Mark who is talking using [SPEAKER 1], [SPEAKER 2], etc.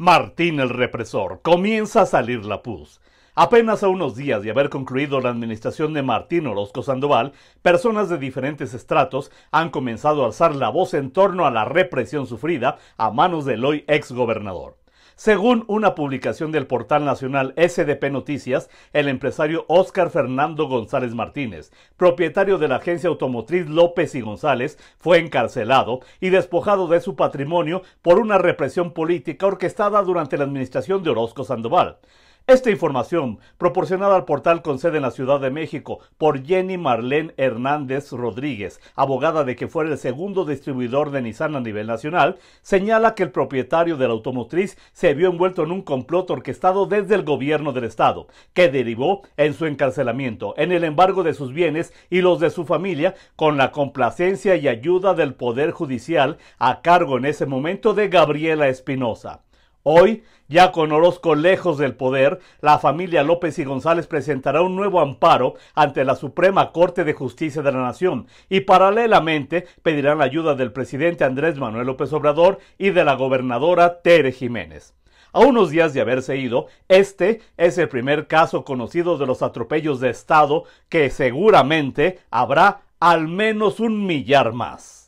[SPEAKER 1] Martín el represor. Comienza a salir la pus. Apenas a unos días de haber concluido la administración de Martín Orozco Sandoval, personas de diferentes estratos han comenzado a alzar la voz en torno a la represión sufrida a manos del hoy exgobernador. Según una publicación del portal nacional SDP Noticias, el empresario Óscar Fernando González Martínez, propietario de la agencia automotriz López y González, fue encarcelado y despojado de su patrimonio por una represión política orquestada durante la administración de Orozco Sandoval. Esta información, proporcionada al portal con sede en la Ciudad de México por Jenny Marlene Hernández Rodríguez, abogada de que fuera el segundo distribuidor de Nissan a nivel nacional, señala que el propietario de la automotriz se vio envuelto en un complot orquestado desde el gobierno del Estado, que derivó en su encarcelamiento, en el embargo de sus bienes y los de su familia, con la complacencia y ayuda del Poder Judicial a cargo en ese momento de Gabriela Espinosa. Hoy, ya con Orozco lejos del poder, la familia López y González presentará un nuevo amparo ante la Suprema Corte de Justicia de la Nación y paralelamente pedirán la ayuda del presidente Andrés Manuel López Obrador y de la gobernadora Tere Jiménez. A unos días de haberse ido, este es el primer caso conocido de los atropellos de Estado que seguramente habrá al menos un millar más.